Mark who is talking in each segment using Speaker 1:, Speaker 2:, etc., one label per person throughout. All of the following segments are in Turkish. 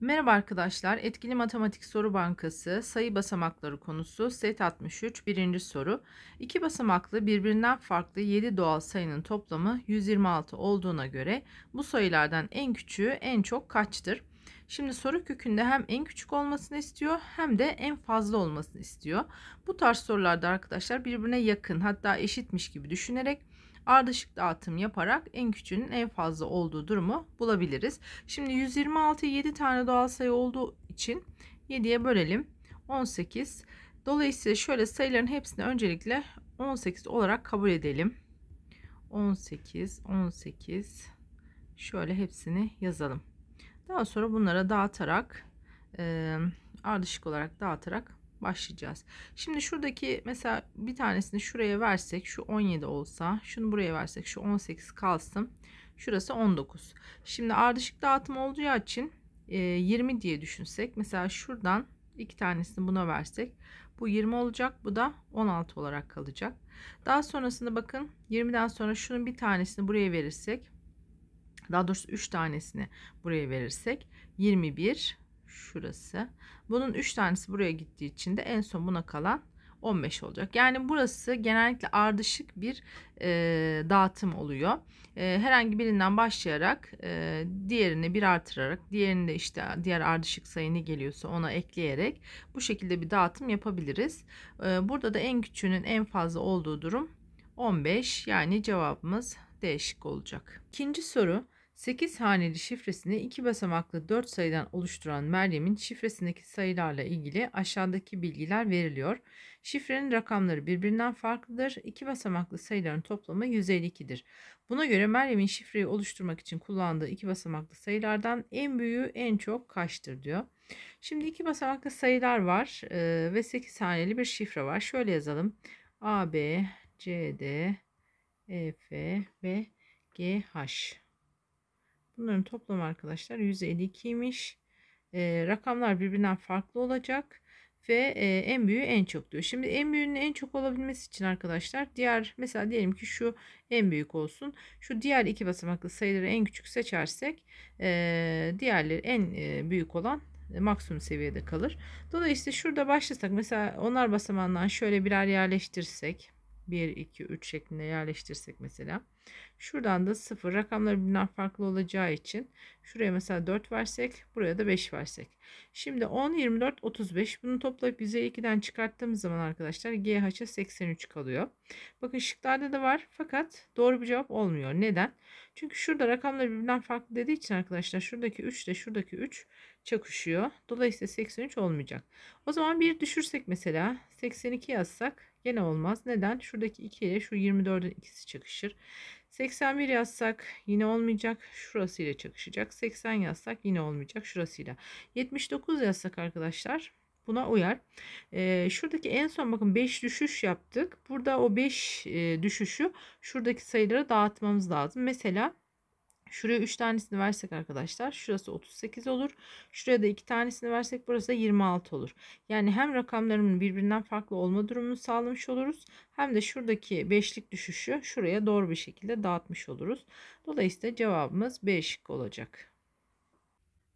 Speaker 1: Merhaba arkadaşlar. Etkili Matematik Soru Bankası sayı basamakları konusu set 63 birinci soru. İki basamaklı birbirinden farklı 7 doğal sayının toplamı 126 olduğuna göre bu sayılardan en küçüğü en çok kaçtır? Şimdi soru kökünde hem en küçük olmasını istiyor hem de en fazla olmasını istiyor. Bu tarz sorularda arkadaşlar birbirine yakın hatta eşitmiş gibi düşünerek ardışık dağıtım yaparak en küçüğünün en fazla olduğu durumu bulabiliriz. Şimdi 126 7 tane doğal sayı olduğu için 7'ye bölelim. 18. Dolayısıyla şöyle sayıların hepsini öncelikle 18 olarak kabul edelim. 18, 18 şöyle hepsini yazalım. Daha sonra bunlara dağıtarak e, ardışık olarak dağıtarak başlayacağız. Şimdi şuradaki mesela bir tanesini şuraya versek şu 17 olsa şunu buraya versek şu 18 kalsın. Şurası 19. Şimdi ardışık dağıtım olduğu için 20 e, diye düşünsek mesela şuradan iki tanesini buna versek bu 20 olacak bu da 16 olarak kalacak. Daha sonrasında bakın 20'den sonra şunun bir tanesini buraya verirsek daha doğrusu 3 tanesini buraya verirsek 21 Şurası. Bunun 3 tanesi buraya gittiği için de en son buna kalan 15 olacak. Yani burası genellikle ardışık bir e, dağıtım oluyor. E, herhangi birinden başlayarak e, diğerini bir artırarak diğerini de işte diğer ardışık sayını geliyorsa ona ekleyerek bu şekilde bir dağıtım yapabiliriz. E, burada da en küçüğünün en fazla olduğu durum 15 yani cevabımız değişik olacak. İkinci soru 8 haneli şifresini 2 basamaklı 4 sayıdan oluşturan Meryem'in şifresindeki sayılarla ilgili aşağıdaki bilgiler veriliyor. Şifrenin rakamları birbirinden farklıdır. 2 basamaklı sayıların toplamı 152'dir. Buna göre Meryem'in şifreyi oluşturmak için kullandığı 2 basamaklı sayılardan en büyüğü en çok kaçtır diyor. Şimdi 2 basamaklı sayılar var e, ve 8 haneli bir şifre var. Şöyle yazalım. A, B, C, D, E, F ve G, H. Bunların toplamı arkadaşlar 152'ymiş. E, ee, rakamlar birbirinden farklı olacak ve e, en büyüğü en çok diyor. Şimdi en büyüğünün en çok olabilmesi için arkadaşlar diğer mesela diyelim ki şu en büyük olsun. Şu diğer iki basamaklı sayıları en küçük seçersek e, diğerleri en e, büyük olan e, maksimum seviyede kalır. Dolayısıyla şurada başlasak mesela onar basamağından şöyle birer yerleştirsek 1, 2, 3 şeklinde yerleştirsek mesela. Şuradan da 0 rakamlar birbirinden farklı olacağı için şuraya mesela 4 versek buraya da 5 versek. Şimdi 10, 24, 35 bunu toplayıp 100'e 2'den çıkarttığımız zaman arkadaşlar GH'a 83 kalıyor. Bakın şıklarda da var fakat doğru bir cevap olmuyor. Neden? Çünkü şurada rakamlar birbirinden farklı dediği için arkadaşlar şuradaki 3 ile şuradaki 3 çakışıyor. Dolayısıyla 83 olmayacak. O zaman bir düşürsek mesela 82 yazsak Gene olmaz. Neden? Şuradaki 2 ile şu 24'ün ikisi çakışır. 81 yazsak yine olmayacak. Şurasıyla çakışacak. 80 yazsak yine olmayacak. Şurasıyla. 79 yazsak arkadaşlar buna uyar. E, şuradaki en son bakın 5 düşüş yaptık. Burada o 5 e, düşüşü şuradaki sayılara dağıtmamız lazım. Mesela Şuraya 3 tanesini versek arkadaşlar şurası 38 olur. Şuraya da 2 tanesini versek burası da 26 olur. Yani hem rakamlarının birbirinden farklı olma durumunu sağlamış oluruz. Hem de şuradaki beşlik düşüşü şuraya doğru bir şekilde dağıtmış oluruz. Dolayısıyla cevabımız B olacak.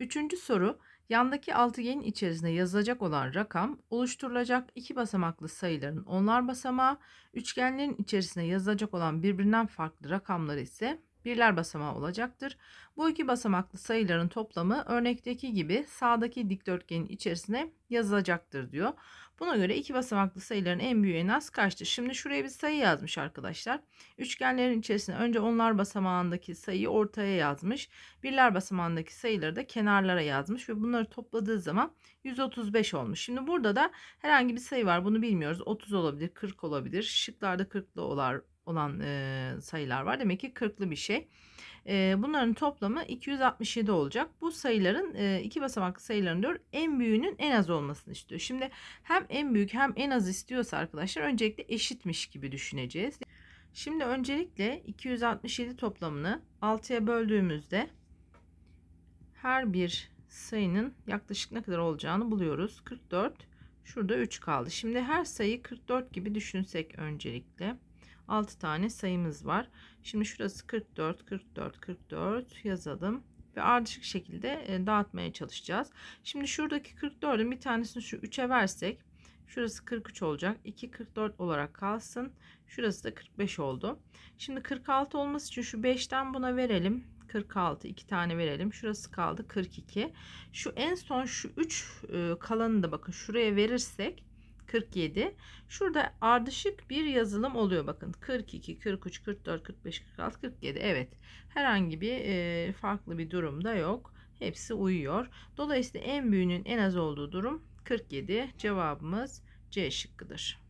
Speaker 1: Üçüncü soru Yandaki altıgenin içerisine yazılacak olan rakam oluşturulacak iki basamaklı sayıların onlar basamağı, üçgenlerin içerisine yazılacak olan birbirinden farklı rakamları ise birler basamağı olacaktır. Bu iki basamaklı sayıların toplamı örnekteki gibi sağdaki dikdörtgenin içerisine yazılacaktır diyor. Buna göre iki basamaklı sayıların en büyüğü en az kaçtır? Şimdi şuraya bir sayı yazmış arkadaşlar. Üçgenlerin içerisine önce onlar basamağındaki sayıyı ortaya yazmış. Birler basamağındaki sayıları da kenarlara yazmış ve bunları topladığı zaman 135 olmuş. Şimdi burada da herhangi bir sayı var. Bunu bilmiyoruz. 30 olabilir, 40 olabilir. Şıklarda 40'lı olar, olan e, sayılar var. Demek ki 40'lı bir şey. E, bunların toplamı 267 olacak. Bu sayıların e, iki basamaklı sayıların diyor en büyüğünün en az olmasını istiyor. Şimdi hem en büyük hem en az istiyorsa arkadaşlar öncelikle eşitmiş gibi düşüneceğiz. Şimdi öncelikle 267 toplamını 6'ya böldüğümüzde her bir sayının yaklaşık ne kadar olacağını buluyoruz. 44 şurada 3 kaldı. Şimdi her sayı 44 gibi düşünsek öncelikle 6 tane sayımız var. Şimdi şurası 44, 44, 44 yazalım ve ardışık şekilde e, dağıtmaya çalışacağız. Şimdi şuradaki 44'ün bir tanesini şu 3'e versek şurası 43 olacak. 2 44 olarak kalsın. Şurası da 45 oldu. Şimdi 46 olması için şu 5'ten buna verelim. 46 iki tane verelim. Şurası kaldı 42. Şu en son şu 3 e, kalanını da bakın şuraya verirsek 47. Şurada ardışık bir yazılım oluyor bakın. 42, 43, 44, 45, 46, 47. Evet. Herhangi bir e, farklı bir durumda yok. Hepsi uyuyor. Dolayısıyla en büyüğünün en az olduğu durum 47. Cevabımız C şıkkıdır.